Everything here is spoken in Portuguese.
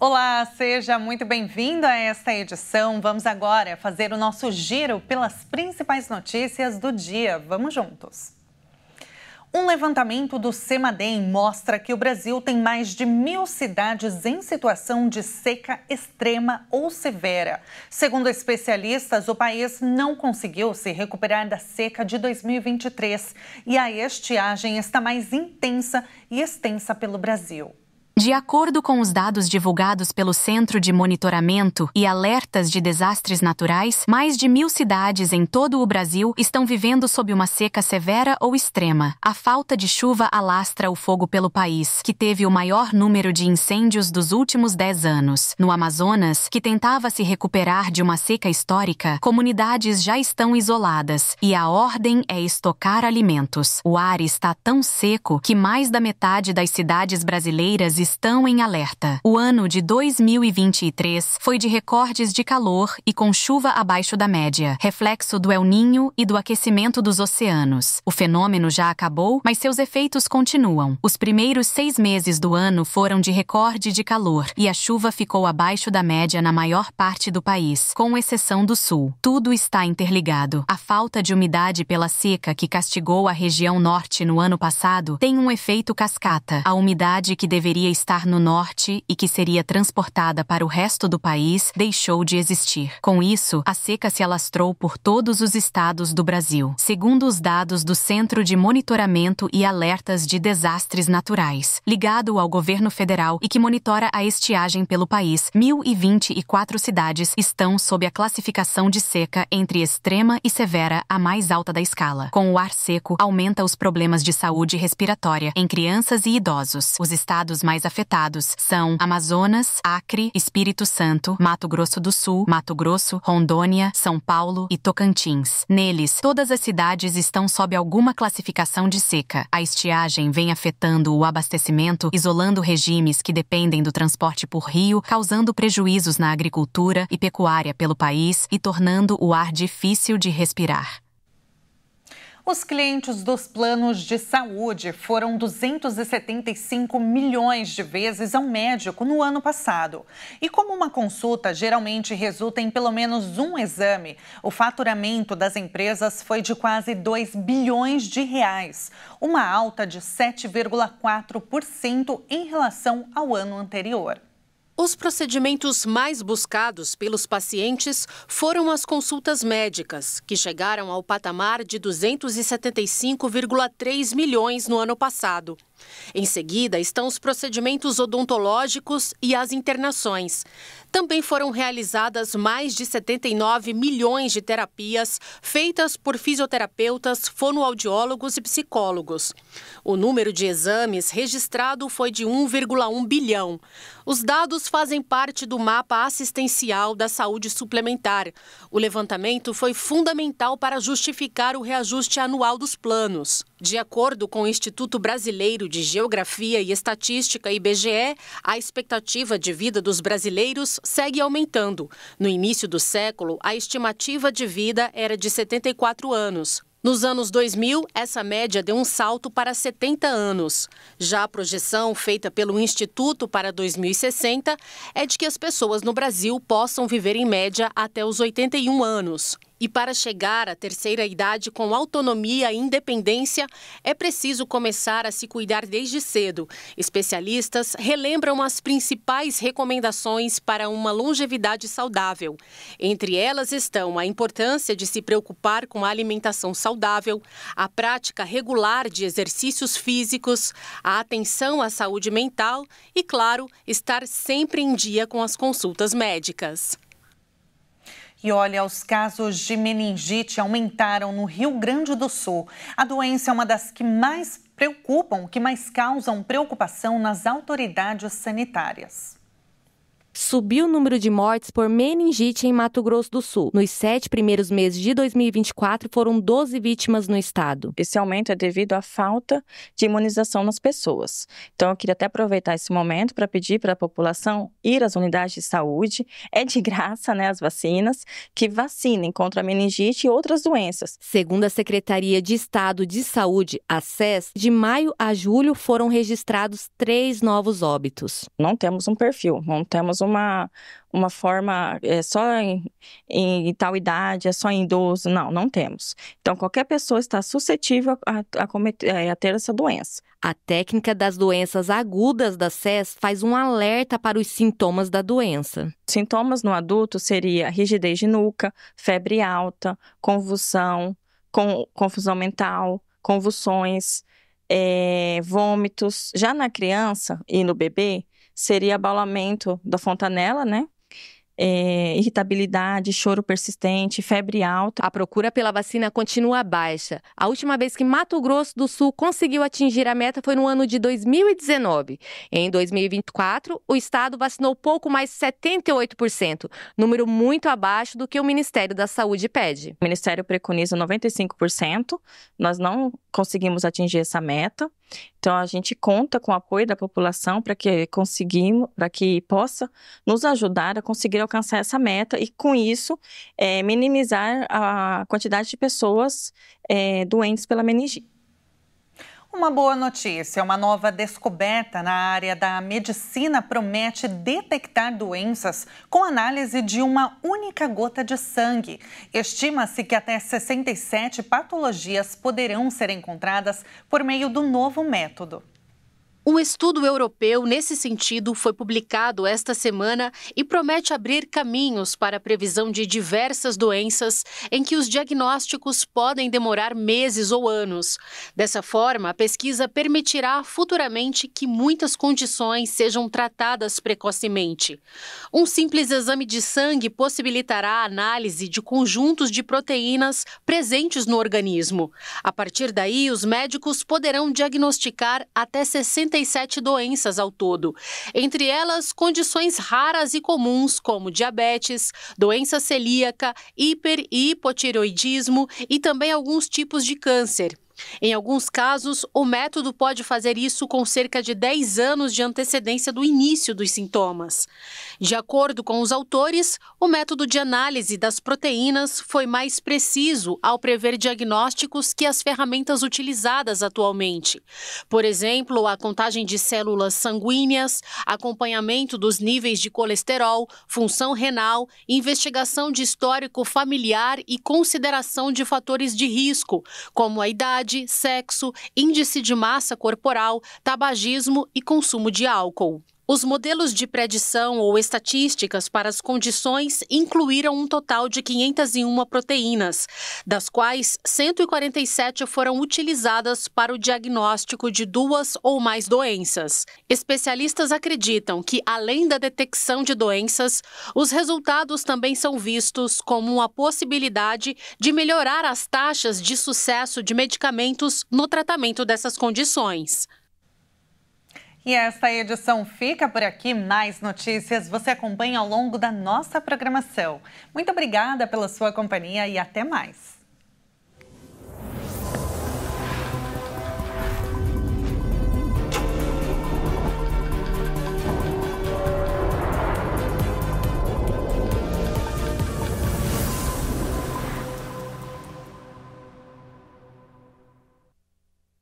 Olá, seja muito bem-vindo a esta edição. Vamos agora fazer o nosso giro pelas principais notícias do dia. Vamos juntos. Um levantamento do Semadem mostra que o Brasil tem mais de mil cidades em situação de seca extrema ou severa. Segundo especialistas, o país não conseguiu se recuperar da seca de 2023 e a estiagem está mais intensa e extensa pelo Brasil. De acordo com os dados divulgados pelo Centro de Monitoramento e Alertas de Desastres Naturais, mais de mil cidades em todo o Brasil estão vivendo sob uma seca severa ou extrema. A falta de chuva alastra o fogo pelo país, que teve o maior número de incêndios dos últimos dez anos. No Amazonas, que tentava se recuperar de uma seca histórica, comunidades já estão isoladas e a ordem é estocar alimentos. O ar está tão seco que mais da metade das cidades brasileiras estão em alerta. O ano de 2023 foi de recordes de calor e com chuva abaixo da média, reflexo do El Ninho e do aquecimento dos oceanos. O fenômeno já acabou, mas seus efeitos continuam. Os primeiros seis meses do ano foram de recorde de calor e a chuva ficou abaixo da média na maior parte do país, com exceção do sul. Tudo está interligado. A falta de umidade pela seca que castigou a região norte no ano passado tem um efeito cascata. A umidade que deveria estar no norte e que seria transportada para o resto do país deixou de existir. Com isso, a seca se alastrou por todos os estados do Brasil, segundo os dados do Centro de Monitoramento e Alertas de Desastres Naturais, ligado ao governo federal e que monitora a estiagem pelo país. 1024 cidades estão sob a classificação de seca entre extrema e severa, a mais alta da escala. Com o ar seco, aumenta os problemas de saúde respiratória em crianças e idosos. Os estados mais afetados são Amazonas, Acre, Espírito Santo, Mato Grosso do Sul, Mato Grosso, Rondônia, São Paulo e Tocantins. Neles, todas as cidades estão sob alguma classificação de seca. A estiagem vem afetando o abastecimento, isolando regimes que dependem do transporte por rio, causando prejuízos na agricultura e pecuária pelo país e tornando o ar difícil de respirar. Os clientes dos planos de saúde foram 275 milhões de vezes ao médico no ano passado. E como uma consulta geralmente resulta em pelo menos um exame, o faturamento das empresas foi de quase 2 bilhões de reais, uma alta de 7,4% em relação ao ano anterior. Os procedimentos mais buscados pelos pacientes foram as consultas médicas, que chegaram ao patamar de 275,3 milhões no ano passado. Em seguida estão os procedimentos odontológicos e as internações. Também foram realizadas mais de 79 milhões de terapias feitas por fisioterapeutas, fonoaudiólogos e psicólogos. O número de exames registrado foi de 1,1 bilhão. Os dados fazem parte do mapa assistencial da saúde suplementar. O levantamento foi fundamental para justificar o reajuste anual dos planos. De acordo com o Instituto Brasileiro de Geografia e Estatística, IBGE, a expectativa de vida dos brasileiros segue aumentando. No início do século, a estimativa de vida era de 74 anos. Nos anos 2000, essa média deu um salto para 70 anos. Já a projeção feita pelo Instituto para 2060 é de que as pessoas no Brasil possam viver em média até os 81 anos. E para chegar à terceira idade com autonomia e independência, é preciso começar a se cuidar desde cedo. Especialistas relembram as principais recomendações para uma longevidade saudável. Entre elas estão a importância de se preocupar com a alimentação saudável, a prática regular de exercícios físicos, a atenção à saúde mental e, claro, estar sempre em dia com as consultas médicas. E olha, os casos de meningite aumentaram no Rio Grande do Sul. A doença é uma das que mais preocupam, que mais causam preocupação nas autoridades sanitárias subiu o número de mortes por meningite em Mato Grosso do Sul. Nos sete primeiros meses de 2024, foram 12 vítimas no estado. Esse aumento é devido à falta de imunização nas pessoas. Então, eu queria até aproveitar esse momento para pedir para a população ir às unidades de saúde. É de graça, né, as vacinas, que vacinem contra a meningite e outras doenças. Segundo a Secretaria de Estado de Saúde, a SES, de maio a julho foram registrados três novos óbitos. Não temos um perfil, não temos apenas uma, uma forma é só em, em, tal idade, é só em idoso. Não, não temos. Então, qualquer pessoa está suscetível a, a, cometer, é, a ter essa doença. A técnica das doenças agudas da SES faz um alerta para os sintomas da doença. Sintomas no adulto seria rigidez de nuca, febre alta, convulsão, com, confusão mental, convulsões, é, vômitos. Já na criança e no bebê, seria abalamento da fontanela, né? É, irritabilidade, choro persistente, febre alta. A procura pela vacina continua baixa. A última vez que Mato Grosso do Sul conseguiu atingir a meta foi no ano de 2019. Em 2024, o estado vacinou pouco mais 78%, número muito abaixo do que o Ministério da Saúde pede. O Ministério preconiza 95%. Nós não conseguimos atingir essa meta. Então a gente conta com o apoio da população para que conseguimos, para que possa nos ajudar a conseguir alcançar essa meta e com isso é, minimizar a quantidade de pessoas é, doentes pela meningite. Uma boa notícia: uma nova descoberta na área da medicina promete detectar doenças com análise de uma única gota de sangue. Estima-se que até 67 patologias poderão ser encontradas por meio do novo método. Um estudo europeu nesse sentido foi publicado esta semana e promete abrir caminhos para a previsão de diversas doenças em que os diagnósticos podem demorar meses ou anos. Dessa forma, a pesquisa permitirá futuramente que muitas condições sejam tratadas precocemente. Um simples exame de sangue possibilitará a análise de conjuntos de proteínas presentes no organismo. A partir daí, os médicos poderão diagnosticar até 60 37 doenças ao todo, entre elas condições raras e comuns como diabetes, doença celíaca, hiper e hipotiroidismo e também alguns tipos de câncer, em alguns casos, o método pode fazer isso com cerca de 10 anos de antecedência do início dos sintomas. De acordo com os autores, o método de análise das proteínas foi mais preciso ao prever diagnósticos que as ferramentas utilizadas atualmente. Por exemplo, a contagem de células sanguíneas, acompanhamento dos níveis de colesterol, função renal, investigação de histórico familiar e consideração de fatores de risco, como a idade idade, sexo, índice de massa corporal, tabagismo e consumo de álcool. Os modelos de predição ou estatísticas para as condições incluíram um total de 501 proteínas, das quais 147 foram utilizadas para o diagnóstico de duas ou mais doenças. Especialistas acreditam que, além da detecção de doenças, os resultados também são vistos como uma possibilidade de melhorar as taxas de sucesso de medicamentos no tratamento dessas condições. E esta edição fica por aqui. Mais notícias você acompanha ao longo da nossa programação. Muito obrigada pela sua companhia e até mais.